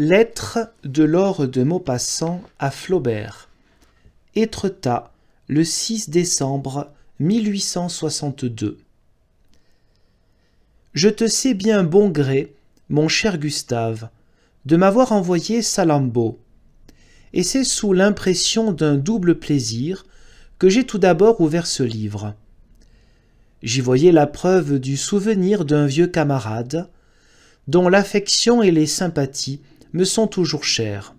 Lettre de Laure de Maupassant à Flaubert. Étretat, le 6 décembre 1862. Je te sais bien bon gré, mon cher Gustave, de m'avoir envoyé Salambo, Et c'est sous l'impression d'un double plaisir que j'ai tout d'abord ouvert ce livre. J'y voyais la preuve du souvenir d'un vieux camarade, dont l'affection et les sympathies me sont toujours chères.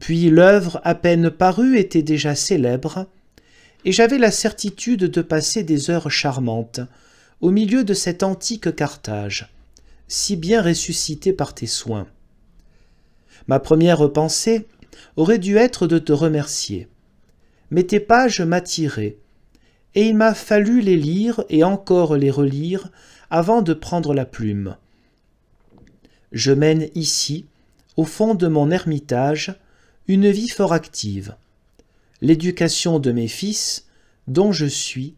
Puis l'œuvre à peine parue était déjà célèbre, et j'avais la certitude de passer des heures charmantes au milieu de cet antique Carthage, si bien ressuscité par tes soins. Ma première pensée aurait dû être de te remercier. Mais tes pages m'attiraient, et il m'a fallu les lire et encore les relire avant de prendre la plume. Je mène ici, au fond de mon ermitage, une vie fort active. L'éducation de mes fils, dont je suis,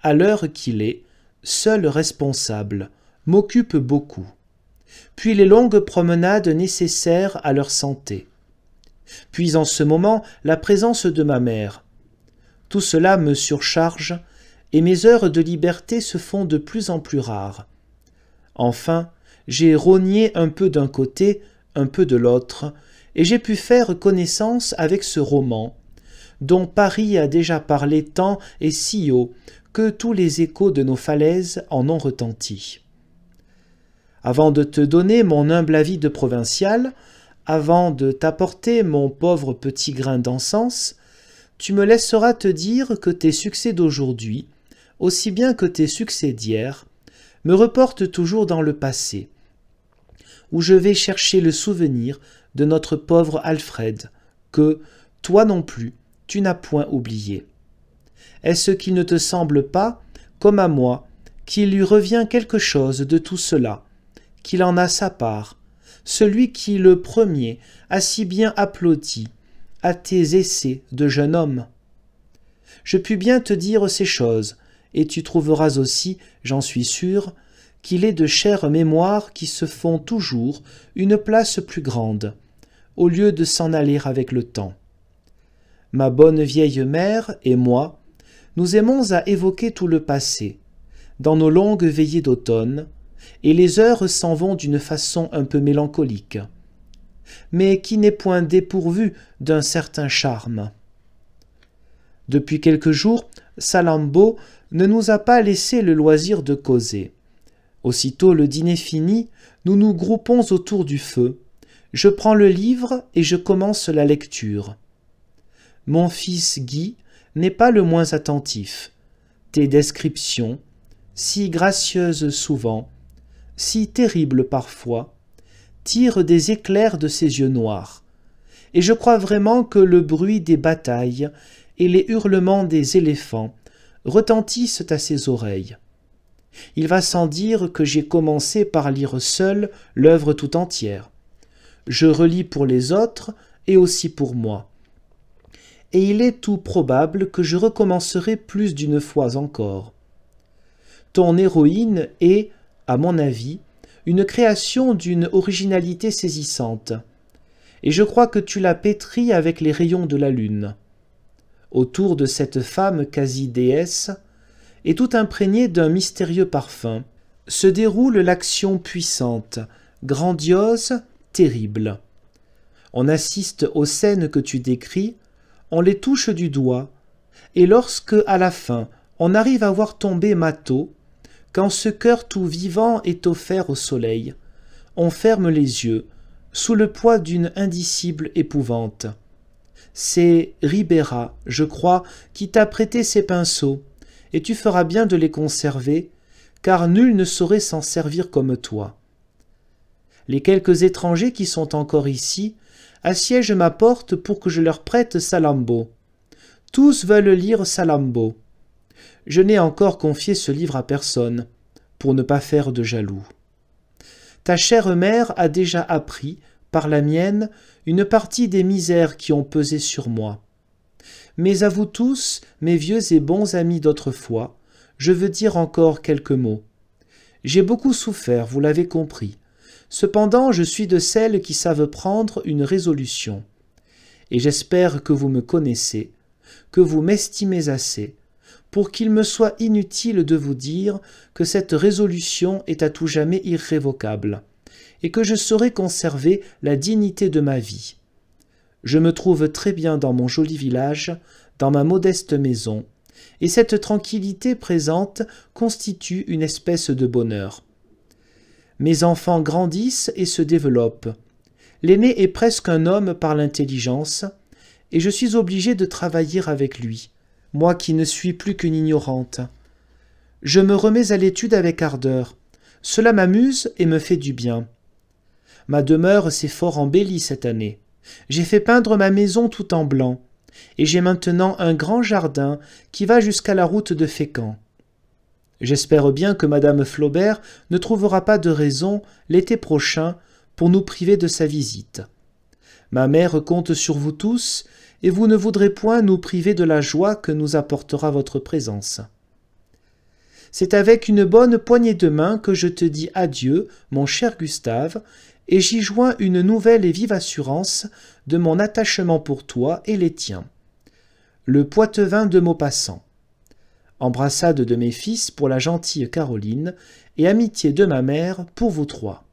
à l'heure qu'il est, seul responsable, m'occupe beaucoup. Puis les longues promenades nécessaires à leur santé. Puis en ce moment, la présence de ma mère. Tout cela me surcharge, et mes heures de liberté se font de plus en plus rares. Enfin, j'ai rogné un peu d'un côté, un peu de l'autre, et j'ai pu faire connaissance avec ce roman, dont Paris a déjà parlé tant et si haut que tous les échos de nos falaises en ont retenti. Avant de te donner mon humble avis de provincial, avant de t'apporter mon pauvre petit grain d'encens, tu me laisseras te dire que tes succès d'aujourd'hui, aussi bien que tes succès d'hier, me reporte toujours dans le passé, où je vais chercher le souvenir de notre pauvre Alfred, que, toi non plus, tu n'as point oublié. Est-ce qu'il ne te semble pas, comme à moi, qu'il lui revient quelque chose de tout cela, qu'il en a sa part, celui qui, le premier, a si bien applaudi à tes essais de jeune homme Je puis bien te dire ces choses, et tu trouveras aussi, j'en suis sûr, qu'il est de chères mémoires qui se font toujours une place plus grande, au lieu de s'en aller avec le temps. Ma bonne vieille mère et moi, nous aimons à évoquer tout le passé, dans nos longues veillées d'automne, et les heures s'en vont d'une façon un peu mélancolique, mais qui n'est point dépourvue d'un certain charme. Depuis quelques jours, Salambo ne nous a pas laissé le loisir de causer. Aussitôt le dîner fini, nous nous groupons autour du feu. Je prends le livre et je commence la lecture. Mon fils Guy n'est pas le moins attentif. Tes descriptions, si gracieuses souvent, si terribles parfois, tirent des éclairs de ses yeux noirs. Et je crois vraiment que le bruit des batailles et les hurlements des éléphants retentissent à ses oreilles. Il va sans dire que j'ai commencé par lire seul l'œuvre tout entière. Je relis pour les autres et aussi pour moi. Et il est tout probable que je recommencerai plus d'une fois encore. Ton héroïne est, à mon avis, une création d'une originalité saisissante. Et je crois que tu la pétris avec les rayons de la lune autour de cette femme quasi déesse, et tout imprégnée d'un mystérieux parfum, se déroule l'action puissante, grandiose, terrible. On assiste aux scènes que tu décris, on les touche du doigt, et lorsque, à la fin, on arrive à voir tomber Mato, quand ce cœur tout vivant est offert au soleil, on ferme les yeux, sous le poids d'une indicible épouvante. C'est Ribera, je crois, qui t'a prêté ces pinceaux, et tu feras bien de les conserver, car nul ne saurait s'en servir comme toi. Les quelques étrangers qui sont encore ici assiègent ma porte pour que je leur prête Salambo. Tous veulent lire Salambo. Je n'ai encore confié ce livre à personne, pour ne pas faire de jaloux. Ta chère mère a déjà appris, par la mienne, une partie des misères qui ont pesé sur moi. Mais à vous tous, mes vieux et bons amis d'autrefois, je veux dire encore quelques mots. J'ai beaucoup souffert, vous l'avez compris. Cependant, je suis de celles qui savent prendre une résolution. Et j'espère que vous me connaissez, que vous m'estimez assez, pour qu'il me soit inutile de vous dire que cette résolution est à tout jamais irrévocable, et que je saurai conserver la dignité de ma vie. Je me trouve très bien dans mon joli village, dans ma modeste maison, et cette tranquillité présente constitue une espèce de bonheur. Mes enfants grandissent et se développent. L'aîné est presque un homme par l'intelligence, et je suis obligé de travailler avec lui, moi qui ne suis plus qu'une ignorante. Je me remets à l'étude avec ardeur. Cela m'amuse et me fait du bien. Ma demeure s'est fort embellie cette année. J'ai fait peindre ma maison tout en blanc, et j'ai maintenant un grand jardin qui va jusqu'à la route de Fécamp. J'espère bien que madame Flaubert ne trouvera pas de raison, l'été prochain, pour nous priver de sa visite. Ma mère compte sur vous tous, et vous ne voudrez point nous priver de la joie que nous apportera votre présence. C'est avec une bonne poignée de main que je te dis adieu, mon cher Gustave, et j'y joins une nouvelle et vive assurance de mon attachement pour toi et les tiens. Le Poitevin de Maupassant. Embrassade de mes fils pour la gentille Caroline, et amitié de ma mère pour vous trois.